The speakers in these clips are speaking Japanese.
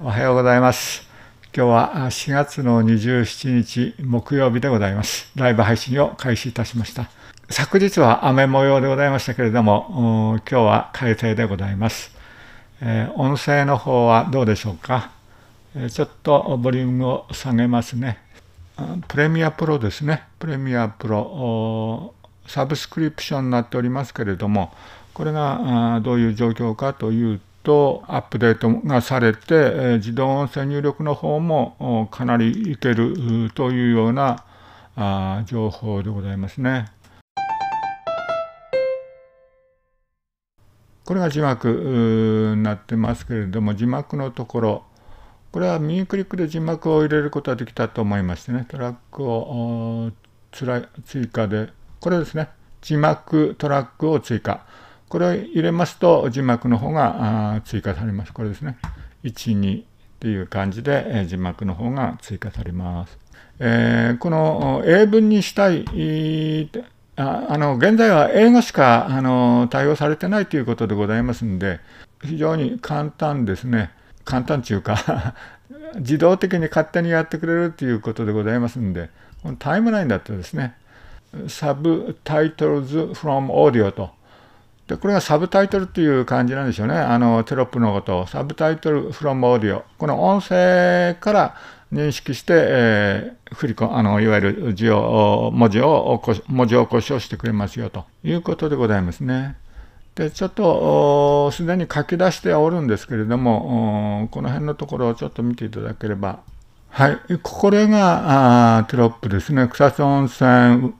おはようございます。今日は4月の27日木曜日でございます。ライブ配信を開始いたしました。昨日は雨模様でございましたけれども、今日は快晴でございます。えー、音声の方はどうでしょうか、えちょっとボリュームを下げますね。プレミアプロですね。プレミアプロ、サブスクリプションになっておりますけれども、これがどういう状況かというとアップデートがされて、自動音声入力の方もかなりいけるというような情報でございますね。これが字幕になってますけれども、字幕のところ、これは右クリックで字幕を入れることができたと思いましてね、トラックを追加で、これですね、字幕トラックを追加。これを入れますと字幕の方が追加されます。これですね。12っていう感じで字幕の方が追加されます。えー、この英文にしたい、あの現在は英語しかあの対応されてないということでございますんで、非常に簡単ですね。簡単というか 自動的に勝手にやってくれるということでございますんで、このタイムラインだとですね、サブタイトルズフロームオーディオとで、これがサブタイトルっていう感じなんでしょうね。あの、テロップのことを。サブタイトル from audio。この音声から認識して、えー、振り子、あの、いわゆる字を、文字を、文字起こしをしてくれますよということでございますね。で、ちょっと、すでに書き出しておるんですけれども、この辺のところをちょっと見ていただければ。はい。これが、あテロップですね。草津温泉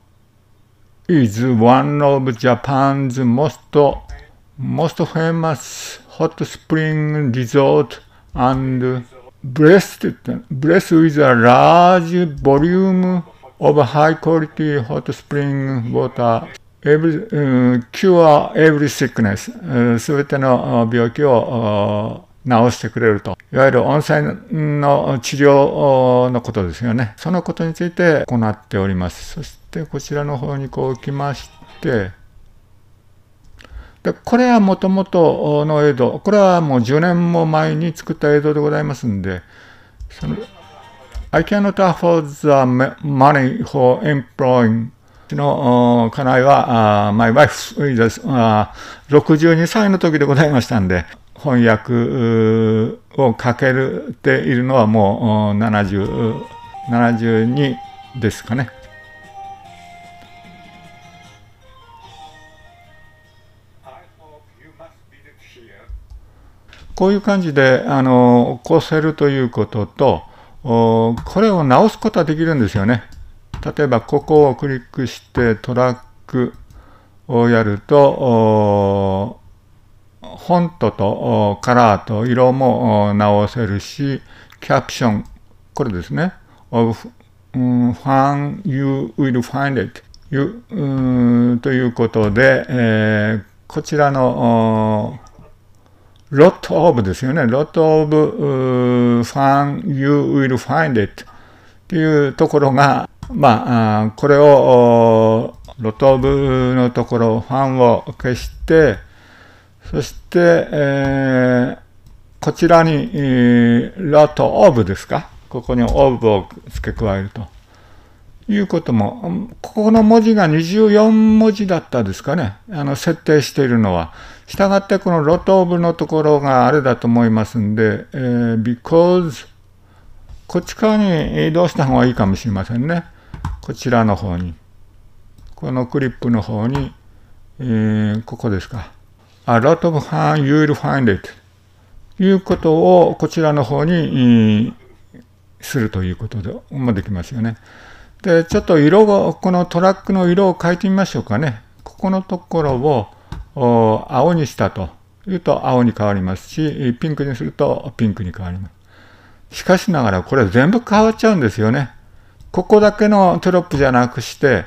is one of Japan's most, most famous hot spring resort and blessed, blessed with a large volume of high quality hot spring water. Every, uh, cure every sickness. す、べ、ての病気を治してくれると。いわゆる温泉の治療のことですよね。そのことについて行っております。そしてこちらの方にこうきまして、でこれはもともとの江戸、これはもう10年も前に作った江戸でございますんで、その I cannot afford the money for employing の家内は、my wife is、uh, 62歳の時でございましたんで、翻訳をかけるっているのはもう70 72ですかね。こういう感じであの起こせるということとこれを直すことはできるんですよね。例えばここをクリックしてトラックをやるとフォントとカラーと色も直せるし、キャプション、これですね。of, fun, you will find it. You, ということで、えー、こちらのロ o トオブですよね。ロ o トオブ fun, you will find it っていうところが、まあ、これをロットオブのところ、ファンを消して、そして、えー、こちらに、えー、ラとオーブですかここにオーブを付け加えると。いうことも、ここの文字が24文字だったですかね。あの、設定しているのは。したがって、このロトオブのところがあれだと思いますんで、えー、because こっち側に移動した方がいいかもしれませんね。こちらの方に。このクリップの方に、えー、ここですか。a lot of fun you'll find it いうことをこちらの方にするということでもできますよね。で、ちょっと色を、このトラックの色を変えてみましょうかね。ここのところを青にしたと言うと青に変わりますし、ピンクにするとピンクに変わります。しかしながらこれ全部変わっちゃうんですよね。ここだけのテロップじゃなくして、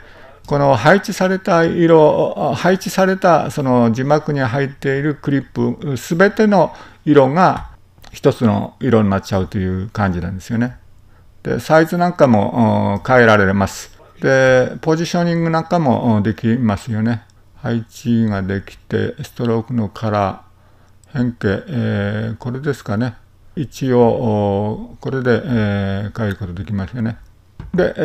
この配置された色、配置されたその字幕に入っているクリップ、すべての色が一つの色になっちゃうという感じなんですよね。で、サイズなんかも変えられます。で、ポジショニングなんかもできますよね。配置ができて、ストロークのカラー、変形、えー、これですかね。一応、これで、えー、変えることできますよね。で、え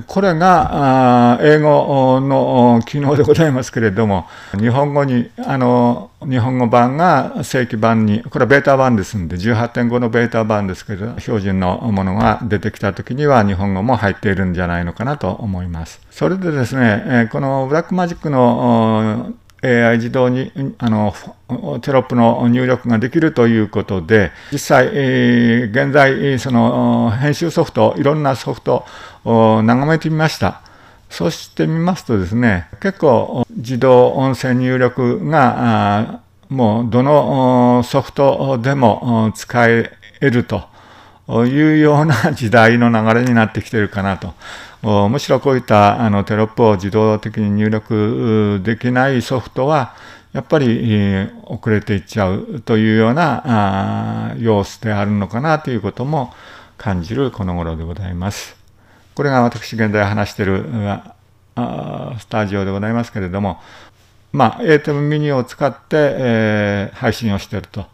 ー、これが英語の機能でございますけれども、日本語に、あの、日本語版が正規版に、これはベータ版ですんで、18.5のベータ版ですけど、標準のものが出てきた時には日本語も入っているんじゃないのかなと思います。それでですね、このブラックマジックの AI 自動にあのテロップの入力ができるということで、実際、現在、その編集ソフト、いろんなソフトを眺めてみました。そうしてみますとですね、結構自動音声入力がもうどのソフトでも使えると。いうような時代の流れになってきているかなと。むしろこういったあのテロップを自動的に入力できないソフトは、やっぱり遅れていっちゃうというような様子であるのかなということも感じるこの頃でございます。これが私現在話しているスタジオでございますけれども、まあ、ATEM ミニを使って、えー、配信をしていると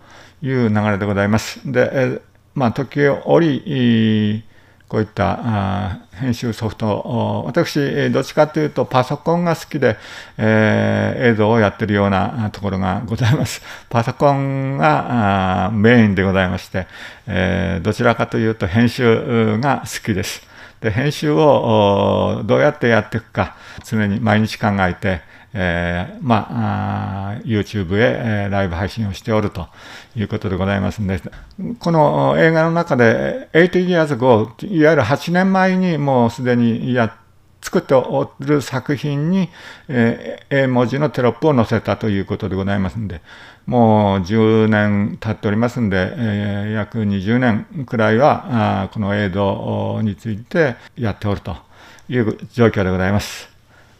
いう流れでございます。で、えーまあ、時折、こういった編集ソフト、私、どっちかというとパソコンが好きで、えー、映像をやってるようなところがございます。パソコンがメインでございまして、えー、どちらかというと編集が好きです。で、編集をどうやってやっていくか、常に毎日考えて、えー、まあ、YouTube へライブ配信をしておるということでございますんで、この映画の中で、80 years ago、いわゆる8年前にもうすでにやって、作っておる作品に、えー、A 文字のテロップを載せたということでございますんで、もう10年経っておりますんで、えー、約20年くらいは、あこの映像についてやっておるという状況でございます。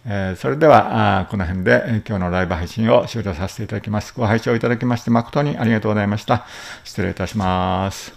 えー、それでは、この辺で今日のライブ配信を終了させていただきます。ご拝聴いただきまして誠にありがとうございました。失礼いたします。